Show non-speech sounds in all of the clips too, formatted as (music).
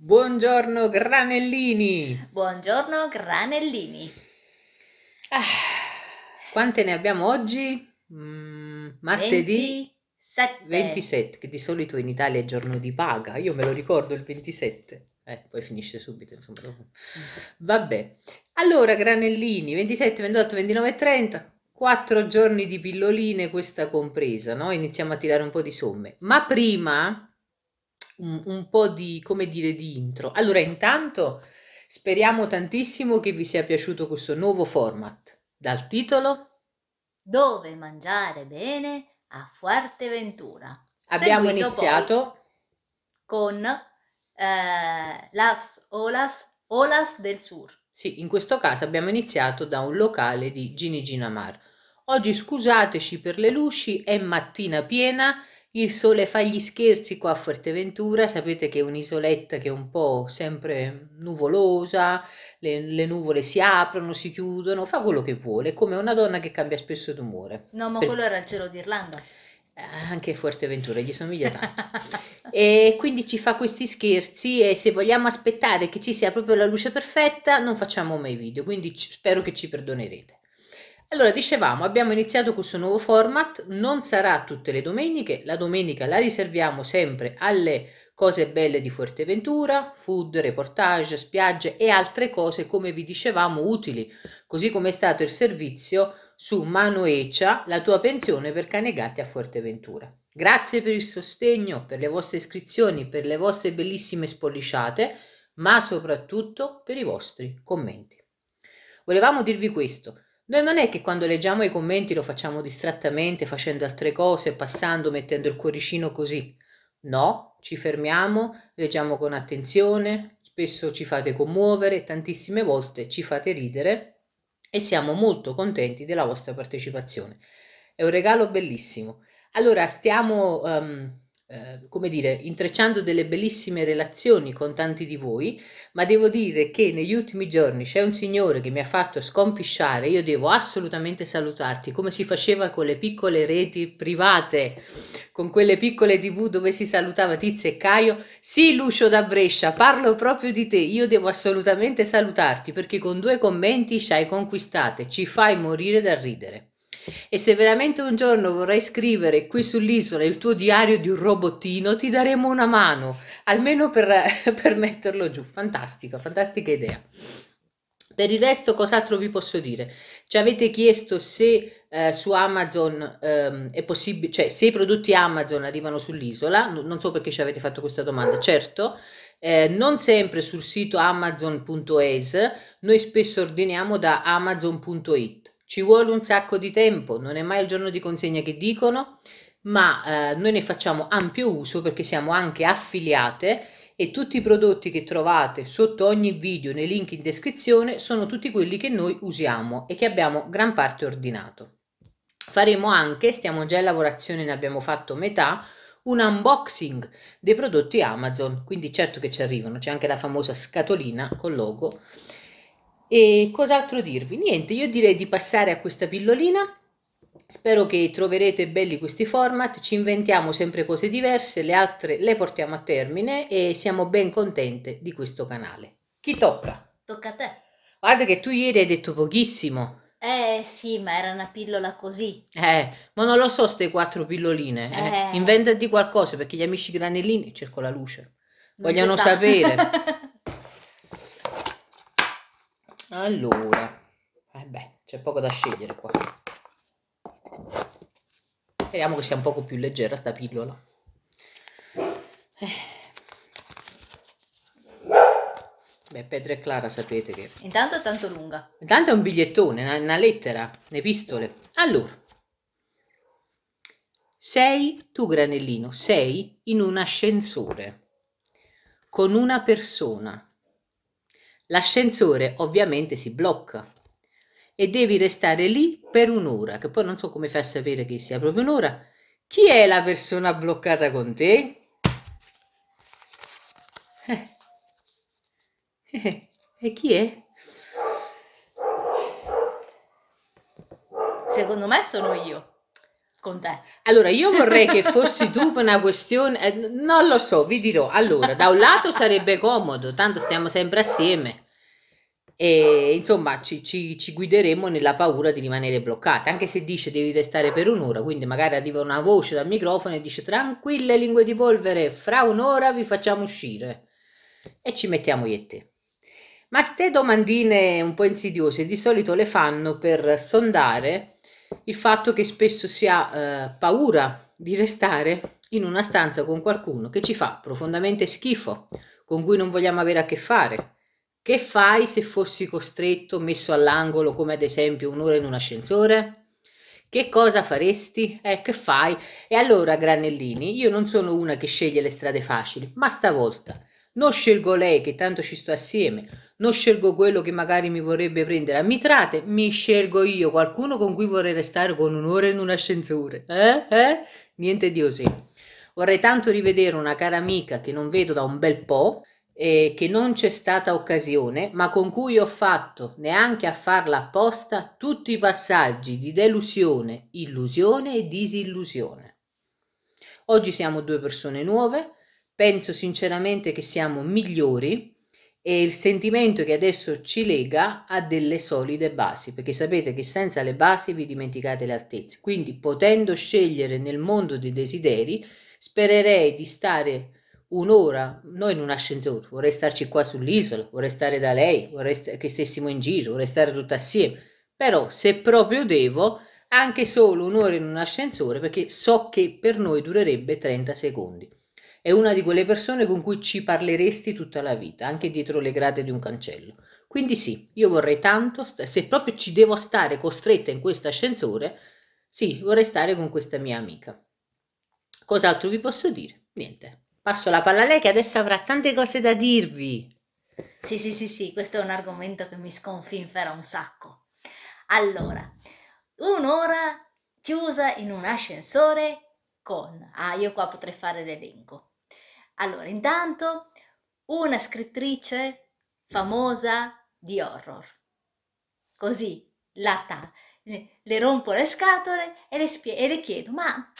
Buongiorno Granellini. Buongiorno Granellini. Ah, quante ne abbiamo oggi? Mm, martedì 27. 27, che di solito in Italia è giorno di paga, io me lo ricordo il 27. Eh, poi finisce subito, insomma. Vabbè. Allora, Granellini, 27, 28, 29 e 30. Quattro giorni di pilloline, questa compresa, no? Iniziamo a tirare un po' di somme. Ma prima un, un po' di, come dire, di intro. Allora, intanto speriamo tantissimo che vi sia piaciuto questo nuovo format dal titolo Dove mangiare bene a Fuerteventura. Abbiamo Seguito iniziato con eh, Las Olas, Olas del Sur. Sì, in questo caso abbiamo iniziato da un locale di Ginigina Mar. Oggi scusateci per le luci, è mattina piena il sole fa gli scherzi qua a Fuerteventura, sapete che è un'isoletta che è un po' sempre nuvolosa, le, le, nuvole si aprono, si chiudono, fa quello che vuole, come una donna che cambia spesso d'umore. No, ma per... quello era il cielo d'Irlanda. Eh, anche Fuerteventura gli somiglia tanto. e quindi ci fa questi scherzi e se vogliamo aspettare che ci sia proprio la luce perfetta non facciamo mai video, quindi spero che ci perdonerete. Allora, dicevamo, abbiamo iniziato questo nuovo format, non sarà tutte le domeniche, la domenica la riserviamo sempre alle cose belle di Fuerteventura, food, reportage, spiagge e altre cose, come vi dicevamo, utili, così come è stato il servizio su Mano Eccia, la tua pensione per cane e gatti a Fuerteventura. Grazie per il sostegno, per le vostre iscrizioni, per le vostre bellissime spolliciate, ma soprattutto per i vostri commenti. Volevamo dirvi questo. Noi non è che quando leggiamo i commenti lo facciamo distrattamente, facendo altre cose, passando, mettendo il cuoricino così. No, ci fermiamo, leggiamo con attenzione, spesso ci fate commuovere, tantissime volte ci fate ridere e siamo molto contenti della vostra partecipazione. È un regalo bellissimo. Allora, stiamo um, eh, come dire, intrecciando delle bellissime relazioni con tanti di voi, ma devo dire che negli ultimi giorni c'è un signore che mi ha fatto scompisciare, io devo assolutamente salutarti, come si faceva con le piccole reti private, con quelle piccole tv dove si salutava Tizio e Caio, sì Lucio da Brescia, parlo proprio di te, io devo assolutamente salutarti perché con due commenti ci hai conquistate, ci fai morire dal ridere. E se veramente un giorno vorrai scrivere qui sull'isola il tuo diario di un robottino, ti daremo una mano, almeno per, (laughs) per metterlo giù. Fantastica, fantastica idea. Per il resto, cos'altro vi posso dire? Ci avete chiesto se eh, su Amazon ehm, è possibile, cioè se i prodotti Amazon arrivano sull'isola, no, non so perché ci avete fatto questa domanda, certo, eh, non sempre sul sito amazon.es, noi spesso ordiniamo da amazon.it ci vuole un sacco di tempo, non è mai il giorno di consegna che dicono, ma eh, noi ne facciamo ampio uso perché siamo anche affiliate e tutti i prodotti che trovate sotto ogni video nei link in descrizione sono tutti quelli che noi usiamo e che abbiamo gran parte ordinato. Faremo anche, stiamo già in lavorazione, ne abbiamo fatto metà, un unboxing dei prodotti Amazon, quindi certo che ci arrivano, c'è anche la famosa scatolina col logo e cos'altro dirvi? Niente, io direi di passare a questa pillolina. Spero che troverete belli questi format, ci inventiamo sempre cose diverse, le altre le portiamo a termine e siamo ben contente di questo canale. Chi tocca? Tocca a te. Guarda che tu ieri hai detto pochissimo. Eh sì, ma era una pillola così. Eh, ma non lo so ste quattro pilloline. Eh. Eh. Inventati qualcosa perché gli amici granellini, cerco la luce, vogliono sapere. (laughs) Allora, eh beh, c'è poco da scegliere qua. Speriamo che sia un poco più leggera sta pillola. Eh. Beh, Petra e Clara sapete che... Intanto è tanto lunga. Intanto è un bigliettone, una, una lettera, un'epistole. Allora, sei tu granellino, sei in un ascensore con una persona l'ascensore ovviamente si blocca e devi restare lì per un'ora, che poi non so come fa a sapere che sia proprio un'ora. Chi è la persona bloccata con te? Eh. Eh. eh. E chi è? Secondo me sono io con te. Allora, io vorrei che fossi tu per una questione, eh, non lo so, vi dirò. Allora, da un lato sarebbe comodo, tanto stiamo sempre assieme e insomma ci, ci, ci, guideremo nella paura di rimanere bloccati, anche se dice devi restare per un'ora, quindi magari arriva una voce dal microfono e dice tranquille lingue di polvere, fra un'ora vi facciamo uscire e ci mettiamo io e te. Ma ste domandine un po' insidiose di solito le fanno per sondare il fatto che spesso si ha eh, paura di restare in una stanza con qualcuno che ci fa profondamente schifo, con cui non vogliamo avere a che fare. Che fai se fossi costretto, messo all'angolo, come ad esempio un'ora in un ascensore? Che cosa faresti? Eh, che fai? E allora, Granellini, io non sono una che sceglie le strade facili, ma stavolta non scelgo lei che tanto ci sto assieme, non scelgo quello che magari mi vorrebbe prendere a mitrate, mi scelgo io qualcuno con cui vorrei restare con un'ora in un ascensore. Eh? Eh? Niente di così. Vorrei tanto rivedere una cara amica che non vedo da un bel po', e che non c'è stata occasione, ma con cui ho fatto, neanche a farla apposta, tutti i passaggi di delusione, illusione e disillusione. Oggi siamo due persone nuove, penso sinceramente che siamo migliori, e il sentimento che adesso ci lega a delle solide basi, perché sapete che senza le basi vi dimenticate le altezze. Quindi potendo scegliere nel mondo dei desideri, spererei di stare un'ora, noi in un ascensore, vorrei starci qua sull'isola, vorrei stare da lei, vorrei st- che stessimo in giro, vorrei stare tutti assieme. Però se proprio devo, anche solo un'ora in un ascensore, perché so che per noi durerebbe 30 secondi. È una di quelle persone con cui ci parleresti tutta la vita, anche dietro le grate di un cancello. Quindi sì, io vorrei tanto, se proprio ci devo stare costretta in questo ascensore, sì, vorrei stare con questa mia amica. Cos'altro vi posso dire? Niente. Passo la palla a lei che adesso avrà tante cose da dirvi. Sì, sì, sì, sì, questo è un argomento che mi sconfinferà un sacco. Allora, un'ora chiusa in un ascensore con... Ah, io qua potrei fare l'elenco. Allora, intanto una scrittrice famosa di horror. Così, la ta, le, rompo le scatole e le, spie- e le chiedo, ma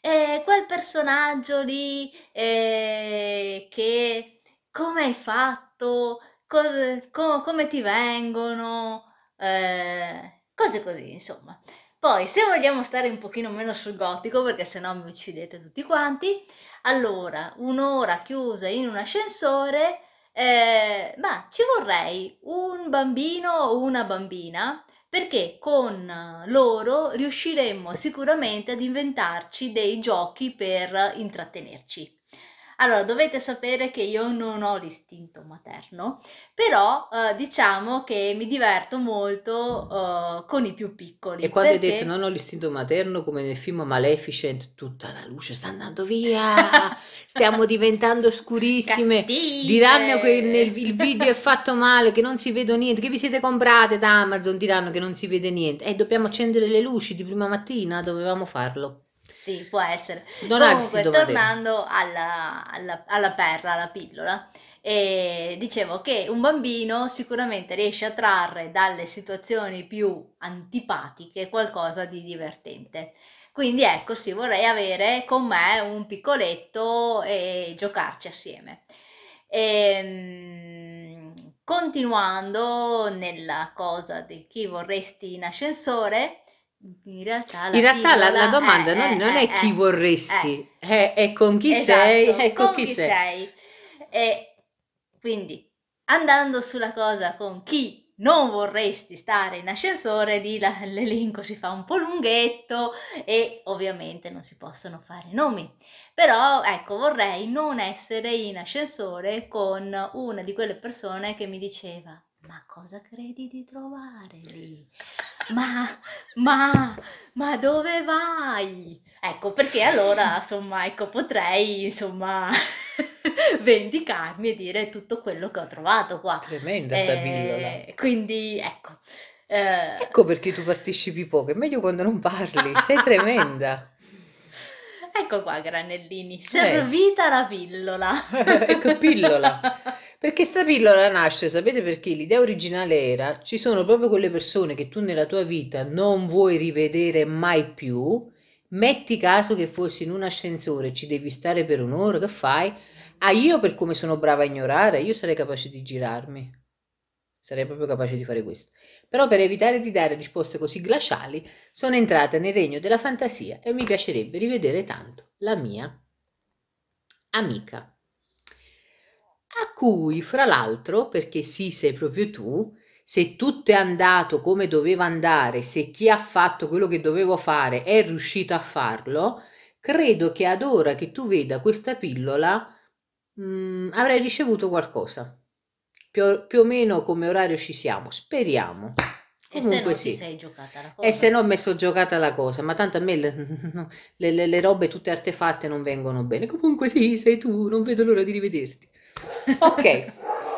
eh, quel personaggio lì eh, che come hai fatto, Cos- co- come ti vengono, eh, cose così, insomma. Poi, se vogliamo stare un pochino meno sul gotico, perché sennò mi uccidete tutti quanti, allora, un'ora chiusa in un ascensore, eh, ma ci vorrei un bambino o una bambina, perché con loro riusciremmo sicuramente ad inventarci dei giochi per intrattenerci. Allora, dovete sapere che io non ho l'istinto materno, però eh, diciamo che mi diverto molto eh, con i più piccoli. E quando perché... hai detto non ho l'istinto materno, come nel film Maleficent, tutta la luce sta andando via, (laughs) stiamo diventando scurissime, Cattive. diranno che nel, il video è fatto male, che non si vede niente, che vi siete comprate da Amazon, diranno che non si vede niente. E eh, dobbiamo accendere le luci di prima mattina, dovevamo farlo. Sì, può essere. Non Comunque, tornando alla, alla, alla perla, alla pillola, e dicevo che un bambino sicuramente riesce a trarre dalle situazioni più antipatiche qualcosa di divertente. Quindi ecco, sì, vorrei avere con me un piccoletto e giocarci assieme. E, ehm, continuando nella cosa di chi vorresti in ascensore, in realtà la, In realtà la, la domanda eh, eh, è, non, eh, è, non è, è chi vorresti, è, con chi esatto, sei. È con, con chi, chi sei. sei. E quindi andando sulla cosa con chi non vorresti stare in ascensore, lì la, (laughs) l'elenco si fa un po' lunghetto e ovviamente non si possono fare nomi. Però ecco, vorrei non essere in ascensore con una di quelle persone che mi diceva ma cosa credi di trovare lì? Ma, ma, ma dove vai? Ecco, perché allora, insomma, ecco, potrei, insomma, (laughs) vendicarmi e dire tutto quello che ho trovato qua. Tremenda sta eh, pillola. quindi, ecco. Eh... Ecco perché tu partecipi poco, è meglio quando non parli, sei tremenda. (laughs) Ecco qua, Granellini, eh. servita eh. la pillola. (laughs) ecco, pillola. Perché sta pillola nasce, sapete perché? L'idea originale era, ci sono proprio quelle persone che tu nella tua vita non vuoi rivedere mai più, metti caso che fossi in un ascensore, ci devi stare per un'ora, che fai? Ah, io per come sono brava a ignorare, io sarei capace di girarmi. Sarei proprio capace di fare questo. Però per evitare di dare risposte così glaciali, sono entrata nel regno della fantasia e mi piacerebbe rivedere tanto la mia amica a cui, fra l'altro, perché sì, sei proprio tu, se tutto è andato come doveva andare, se chi ha fatto quello che dovevo fare è riuscito a farlo, credo che ad ora che tu veda questa pillola mh, mm, avrai ricevuto qualcosa. Più, più, o meno come orario ci siamo, speriamo. E Comunque se no sì. giocata la cosa. E se no ho messo giocata la cosa, ma tanto a me le, le, le robe tutte artefatte non vengono bene. Comunque sì, sei tu, non vedo l'ora di rivederti. Ok,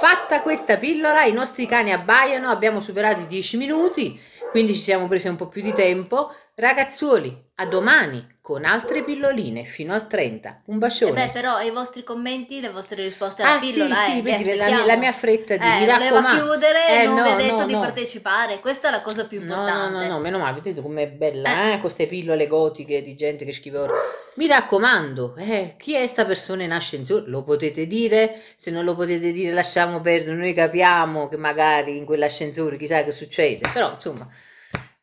fatta questa pillola, i nostri cani abbaiano, abbiamo superato i 10 minuti, quindi ci siamo presi un po' più di tempo. Ragazzuoli, a domani! con altre pilloline fino al 30. Un bacione. Eh beh, però i vostri commenti, le vostre risposte alla ah, pillola, sì, sì, eh, la, la, mia fretta di eh, mi raccomando. chiudere, eh, non no, vi ha detto no, di no. partecipare. Questa è la cosa più importante. No, no, no, meno male, vedete com'è bella, eh. eh, queste pillole gotiche di gente che scrive ora. Mi raccomando, eh, chi è sta persona in ascensore? Lo potete dire? Se non lo potete dire lasciamo perdere, noi capiamo che magari in quell'ascensore chissà che succede, però insomma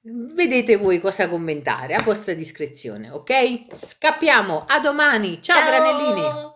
Vedete voi cosa commentare a vostra discrezione, ok? Scappiamo, a domani. Ciao, Ciao. granellini.